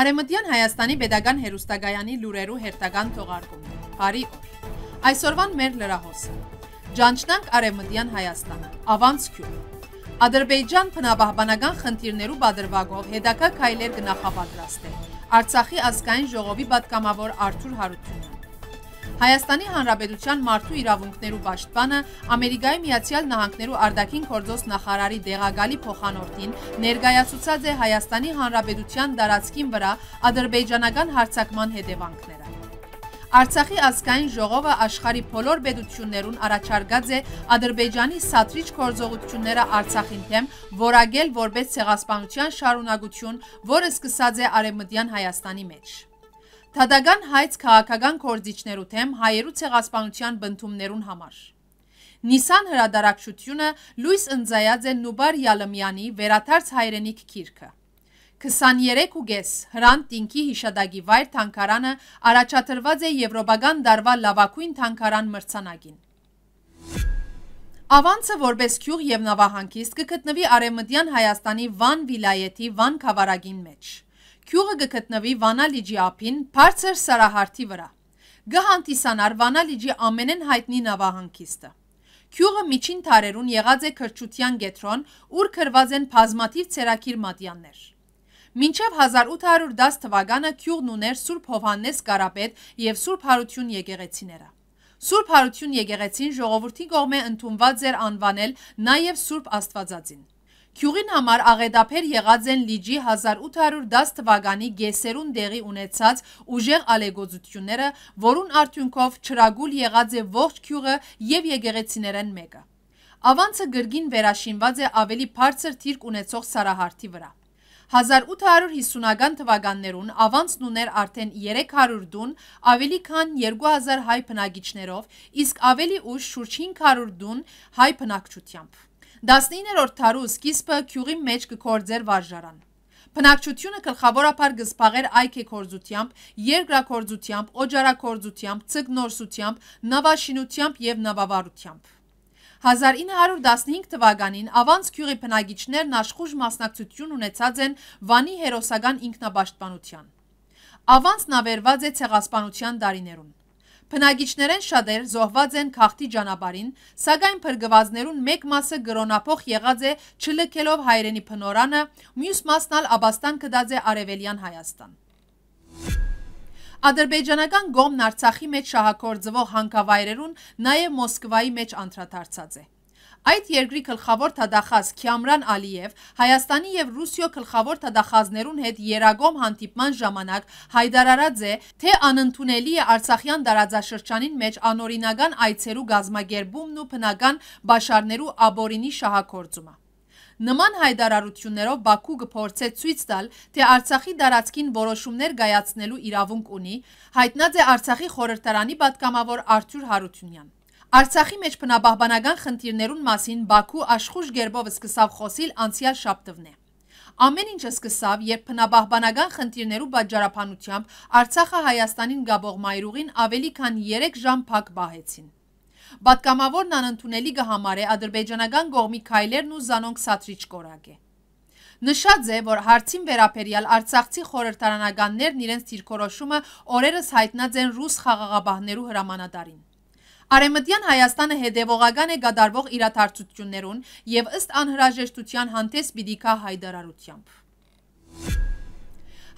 Արեմտյան Հայաստանի Պետական Հերուստագայանի լուրերու հերթական թողարկում։ Բարի օր։ Այսօրվան մեր լրահոսը։ Ճանչնանք Արեմտյան Հայաստանը։ Ավանց քյուղ։ Ադրբեջան փնաբահբանական խնդիրներու բادرվագով հետակա քայլեր գնախապատրաստ է։ Արցախի ազգային ժողովի պատգամավոր Արթուր Հարությունյանը Հայաստանի Հանրապետության մարդու իրավունքներու պաշտպանը Ամերիկայի Միացյալ Նահանգներու արդակին գործոս նախարարի դեղագալի փոխանորդին ներկայացուցած է Հայաստանի Հանրապետության դարածքին վրա ադրբեջանական հարցակման հետևանքները։ Արցախի ազգային ժողովը աշխարի բոլոր պետություններուն առաջարկած է Ադրբեջանի սատրիչ գործողությունները Արցախին դեմ որակել որպես ցեղասպանության շարունակություն, որը սկսած է արևմտյան Հայաստանի մեջ։ Թադագան հայց քաղաքական կորձիչներու թեմ հայերու ցեղասպանության բնդումներուն համար։ Նիսան հրադարակշությունը լույս ընձայած է Նուբար Յալմյանի վերաթարց հայրենիք քիրքը։ 23 ու գես հրան տինքի հիշադագի վայր թանկարանը առաջատրված է եվրոպական դարվա լավակույն թանկարան մրցանակին։ Ավանցը որպես քյուղ և նավահանքիստ կգտնվի արևմտյան Հայաստանի վան վիլայեթի վան կավարագին մեջ։ Գյուղը գտնվի Վանալիջի ափին, բարձր սարահարթի վրա։ Գհանտիսանար Վանալիջի ամենեն հայտնի նավահանգիստը։ Գյուղը միջին թարերուն եղած է քրչության գետրոն, ուր քրված են բազմաթիվ ցերակիր մատյաններ։ Մինչև 1810 թվականը Գյուղն ուներ Սուրբ Հովհաննես Կարապետ եւ Սուրբ Հարություն եկեղեցիները։ Սուրբ Հարություն եկեղեցին ժողովրդի կողմէ ընդունված էր անվանել նաեւ Սուրբ Աստվածածին։ Քյուղին համար աղետափեր եղած են լիջի 1810 թվականի գեսերուն դեղի ունեցած ուժեղ ալեգոզությունները, որուն արդյունքով չրագուլ եղած է ողջ քյուղը եւ եկեղեցիներեն մեկը։ Ավանցը գրգին վերաշինված է ավելի բարձր թիրք ունեցող Սարահարթի վրա։ 1850-ական թվականներուն ավանցն ուներ արդեն 300 դուն, ավելի քան 2000 հայ բնակիչներով, իսկ ավելի ուշ շուրջ 500 դուն հայ բնակչությամբ։ 19-րդ թարու սկիզբը քյուղի մեջ կկործեր վարժարան։ Բնակչությունը գլխավորապես գսպաղեր այքեքորձությամբ, երկրակորձությամբ, օջարակորձությամբ, ցգնորսությամբ, նավաշինությամբ եւ նավավարությամբ։ 1915 թվականին ավանց քյուղի բնագիչներն աշխուժ մասնակցություն ունեցած են Վանի հերոսական ինքնաբաշտպանության։ Ավանցն ավերված է ցեղասպանության դարիներում։ Բնակիչներեն շատեր զոհված են քաղտի ճանապարհին, սակայն փրկվազներուն մեկ մասը գրոնապող եղած է չլքելով հայրենի փնորանը, մյուս մասն ալ աբաստան կդած է արևելյան Հայաստան։ Ադրբեջանական գոմն Արցախի մեջ շահագործվող հանքավայրերուն նաև Մոսկվայի մեջ անդրադարձած է։ Այդ երկրի գլխավոր թադախազ Քյամրան Ալիև Հայաստանի եւ Ռուսիո գլխավոր թադախազներուն հետ Երագոմ հանդիպման ժամանակ հայտարարած է, թե անընդունելի է Արցախյան տարածաշրջանին մեջ անօրինական այցերու գազմագերբումն ու բնական բաշարներու աբորինի շահագործումը։ Նման հայտարարություններով Բաքու կփորձե ցույց տալ, թե Արցախի տարածքին որոշումներ կայացնելու իրավունք ունի, հայտնած է Արցախի խորհրդարանի պատգամավոր Արթուր Հարությունյանը։ Արցախի մեջ բնապահպանական խնդիրներուն մասին Բաքու աշխուժ գերբով սկսավ խոսիլ անցյալ շաբթվն է։ Ամեն ինչը սկսավ, երբ բնապահպանական խնդիրներու բաժարափանությամբ Արցախը Հայաստանին գաբող մայրուղին ավելի քան 3 ժամ փակ բահեցին։ Պատգամավորն անընդունելի կհամարե ադրբեջանական գողմի քայլերն ու Զանոնք Սատրիչ կորակ է։ Նշած է, որ հարցին վերաբերյալ Արցախցի խորհրդարանականներն իրենց դիրքորոշումը օրերս հայտնած են ռուս խաղաղապահներու հրամանատարին։ Արեմտյան Հայաստանը հետևողական է գադարվող իրաթարցություններուն և ըստ անհրաժեշտության հանդես բիդիքա հայդարարությամբ։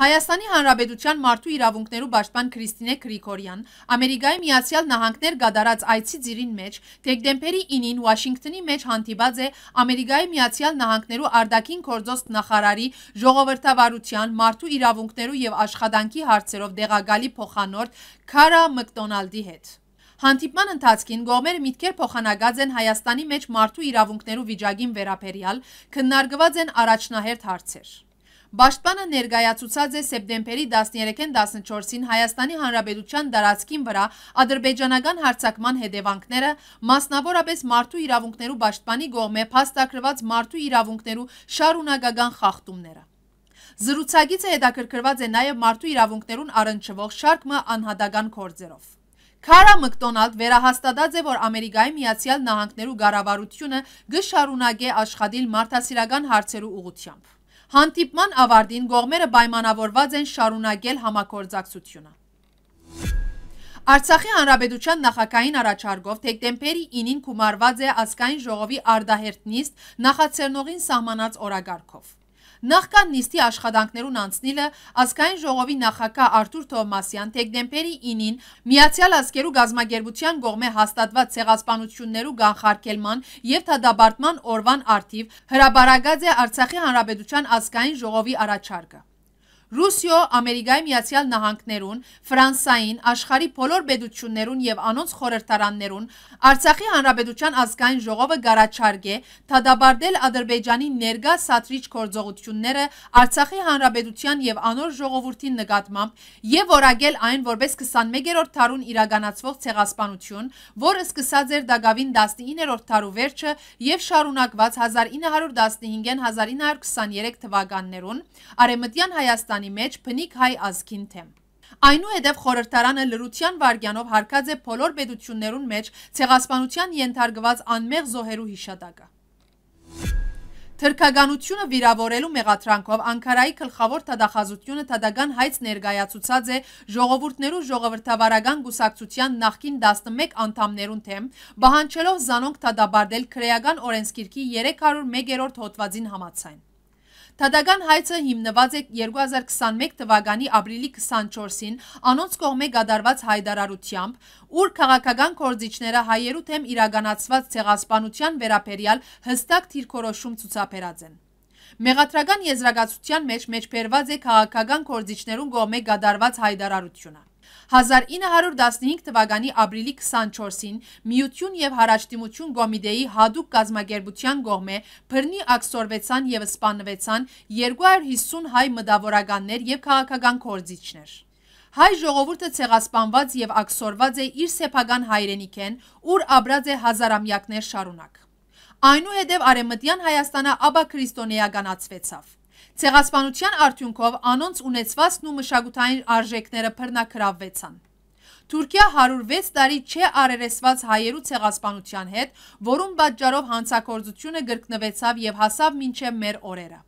Հայաստանի Հանրապետության մարդու իրավունքներու բաշտպան Քրիստինե Քրիքորյան Ամերիկայի Միացյալ Նահանգներ գադարած այցի ծիրին մեջ դեկտեմբերի 9-ին Վաշինգտոնի մեջ հանդիպած է Ամերիկայի Միացյալ Նահանգներու արդակին գործոստ նախարարի ժողովրդավարության, մարդու իրավունքներու եւ աշխատանքի հարցերով դեղագալի փոխանորդ Քարա Մկդոնալդի հետ։ Հանդիպման ընթացքին գողմերը միտքեր փոխանագած են Հայաստանի մեջ մարդու իրավունքներու վիճագին վերապերյալ, կննարգված են առաջնահերդ հարցեր։ Բաշտպանը ներգայացուցած է սեպտեմբերի 13-ին 14-ին Հայաստանի Հանրապետության դարածքին վրա ադրբեջանական հարցակման հետևանքները, մասնավորապես մարդու իրավունքներու բաշտպանի գողմե փաստագրված մարդու իրավունքներու շարունակական խախտումները։ Զրուցակիցը հետաքրքրված է նաև մարդու իրավունքներուն առնչվող շարք մը անհատական կործերով։ Քարա Մկդոնալդ վերահաստատած է, որ Ամերիկայի Միացյալ Նահանգներու ղարավարությունը գշարունակե աշխատիլ մարդասիրական հարցերու ուղությամբ։ Հանդիպման ավարտին գողմերը պայմանավորված են շարունակել համագործակցությունը։ Արցախի հանրապետության նախագահային առաջարկով դեկտեմբերի 9-ին գումարված է ազգային ժողովի արդահերտնիստ նախաձեռնողին սահմանած օրակարգով։ Նախքան նիստի աշխատանքներուն անցնիլը ազգային ժողովի նախակա Արտուր Թովմասյան թեկդեմպերի 9-ին Միացյալ ազգերու գազմագերբության կողմէ հաստատված ցեղասպանություններու գանխարկելման եւ թադաբարտման օրվան արդիվ հրաբարագած է Արցախի հանրապետության ազգային ժողովի առաջարկը։ Ռուսիո Ամերիկայի Միացյալ Նահանգներուն, Ֆրանսային, աշխարի բոլոր բեդություններուն եւ անոնց խորհրդարաններուն Արցախի Հանրապետության ազգային ժողովը գարաչարգե դադարել Ադրբեջանի ներգա սատրիչ գործողությունները Արցախի Հանրապետության եւ անոր ժողովրդի նկատմամբ եւ որակել այն որպես 21-րդ դարուն իրականացվող ցեղասպանություն, որը սկսած էր Դագավին 19-րդ դարու վերջը եւ շարունակված 1915-ին 1923 թվականներուն Արեմտյան Հայաստան Հայաստանի մեջ բնիկ հայ ազգին թեմ։ Այնուհետև խորհրդարանը լրության վարգյանով հարկած է բոլոր պետություններուն մեջ ցեղասպանության ենթարկված անմեղ զոհերու հիշատակը։ Թրքականությունը վիրավորելու մեղադրանքով Անկարայի գլխավոր տադախազությունը տադական հայց ներկայացուցած է ժողովուրդներու ժողովրդավարական գուսակցության նախկին 11 անդամներուն թեմ, բահանջելով զանոնք տադաբարդել քրեական օրենսգիրքի 301-րդ հոդվածին համաձայն։ Դատական հայցը հիմնված է 2021 թվականի ապրիլի 24-ին անոնց կողմե գադարված հայդարարությամբ, ուր քաղաքական կորձիչները հայերու թեմ իրագանացված ցեղասպանության վերաբերյալ հստակ թիրքորոշում ցուցաբերած են։ Մեղատրական եզրակացության մեջ մեջբերված է քաղաքական կորձիչներուն կողմե գադարված հայդարարությունը։ 1915 թվականի ապրիլի 24-ին Միություն եւ Հարաշտիմություն Կոմիտեի հadoop կազմակերպության կողմէ բռնի ակսորվեցան եւ սպանվեցան 250 հայ մտավորականներ եւ քաղաքական գործիչներ։ Հայ ժողովուրդը ցեղասպանված եւ ակսորված է իր սեփական հայրենիքեն, ուր ապրած է հազարամյակներ շարունակ։ Այնուհետև արեմտյան Հայաստանը ապա քրիստոնեականացվեցավ։ Ցեղասպանության արդյունքով անոնց ունեցվածն ու մշակութային արժեքները բռնակրավվեցան։ Թուրքիա 106 տարի չէ արերեսված հայերու ցեղասպանության հետ, որում պատճառով հանցակործությունը գրկնվեցավ եւ հասավ մինչեւ մեր օրերը։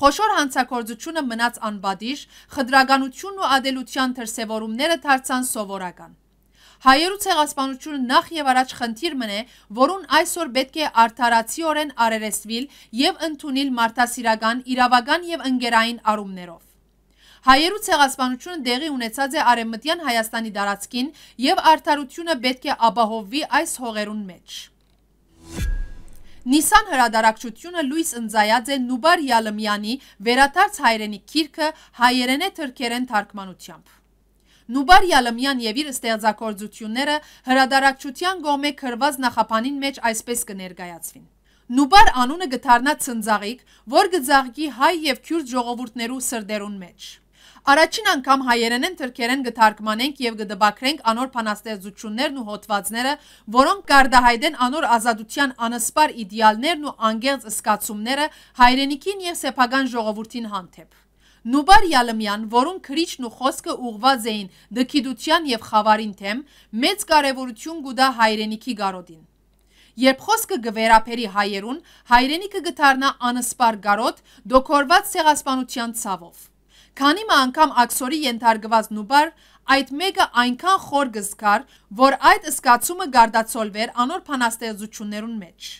Խոշոր հանցակործությունը մնաց անբադիժ, խտրականությունն ու ադելության դրսևորումները դարձան սովորական հայերու ցեղասպանությունը նախ եւ առաջ խնդիր մնե, որուն այսօր պետք է արդարացիորեն արերեսվել եւ ընդունել մարդասիրական, իրավական եւ ընկերային առումներով։ Հայերու ցեղասպանությունը դեղի ունեցած է արևմտյան Հայաստանի տարածքին եւ արդարությունը պետք է ապահովվի այս հողերուն մեջ։ Նիսան հրադարակչությունը լույս ընձայած է Նուբար Յալմյանի վերաթարց հայրենի քիրքը հայերենե թրքերեն թարգմանությամբ։ Նուբար Յալմյան եւ իր ստեղծագործությունները հրադարակչության գոմե քրված նախապանին մեջ այսպես կներկայացվին։ Նուբար անունը գտարնա ցնցաղիկ, որ գծաղկի հայ եւ քյուրտ ժողովուրդներու սրդերուն մեջ։ Առաջին անգամ հայերենեն թրքերեն գտարգմանենք եւ գդբակրենք անոր փանաստեղծություններն ու հոդվածները, որոնք կարդահայդեն անոր ազատության անսպար իդեալներն ու անգերց սկացումները հայրենիքին եւ սեփական ժողովրդին հանդեպ։ Նուբար Յալմյան, որոնք քրիչն ու խոսքը ուղված էին դքիդության եւ խավարին թեմ, մեծ կարեւորություն գուտա հայրենիքի գարոտին։ Երբ խոսքը գվերապերի հայերուն, հայրենիքը գտարնա անսպար գարոտ, դոքորված ցեղասպանության ցավով։ Քանի մա անգամ աքսորի ենթարկված նուբար, այդ մեկը այնքան խոր գզկար, որ այդ սկացումը գարդացոլվեր անոր փանաստեղծություններուն մեջ։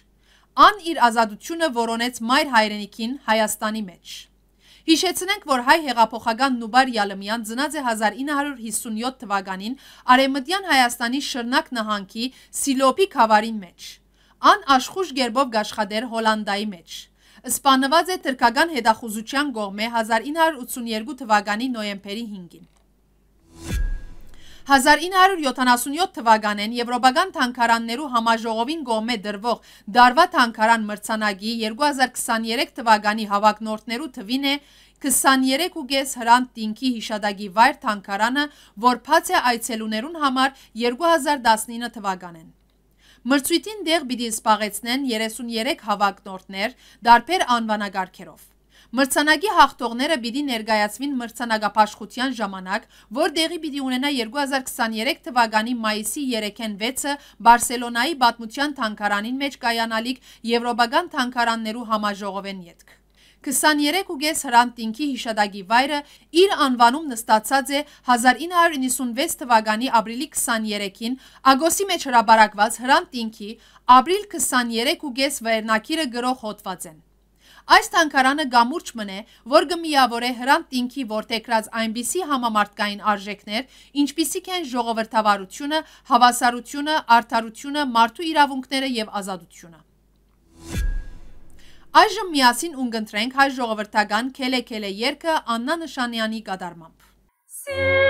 Ան իր ազատությունը որոնեց մայր հայրենիքին Հայաստանի մեջ։ Հիշեցնենք, որ հայ հեղափոխական Նուբար Յալմյան ծնած է 1957 թվականին Արեմտյան Հայաստանի Շրնակ նահանգի Սիլոպի քավարին մեջ։ Ան աշխուժ գերբով գաշխադեր Հոլանդայի մեջ։ Սպանված է թրկական հետախուզության կողմէ 1982 թվականի նոյեմբերի 5-ին։ 1977 թվականին Եվրոպական թանկարաններու համաժողովին կողմէ դրվող Դարվա թանկարան մրցանակի 2023 թվականի հավակնորդներու թվին է 23.5 հրանտ տինքի հիշադակի վայր թանկարանը, որ փաց է այցելուներուն համար 2019 թվականին։ Մրցույթին դեղ պիտի սպաղեցնեն 33 հավակնորդներ դարբեր անվանակարգերով։ Մրցանակի հաղթողները պիտի ներկայացվին մրցանակապաշխության ժամանակ, որ դեղի պիտի ունենա 2023 թվականի մայիսի 3-ին 6-ը Բարսելոնայի Պատմության թանգարանին մեջ կայանալիք Եվրոպական թանգարաններու համաժողովեն յետք։ 23.5 հրանտինքի հիշադակի վայրը իր անվանում նստացած է 1996 թվականի ապրիլի 23-ին ագոսի մեջ հրաբարակված հրանտինքի ապրիլ 23.5 վերնակիրը գրող հոտված են։ Այս թանգարանը գամուրջ մնե, որ գմիավոր է հրանտ ինքի որդեքրած այնպիսի համամարդկային արժեքներ, ինչպիսիք են ժողովրդավարությունը, հավասարությունը, արդարությունը, մարդու իրավունքները և ազատությունը։ Այժմ միասին ունգընտրենք հայ ժողովրդական «Քելե քելե» երգը Աննա Նշանյանի կատարմամբ։ Սիրտ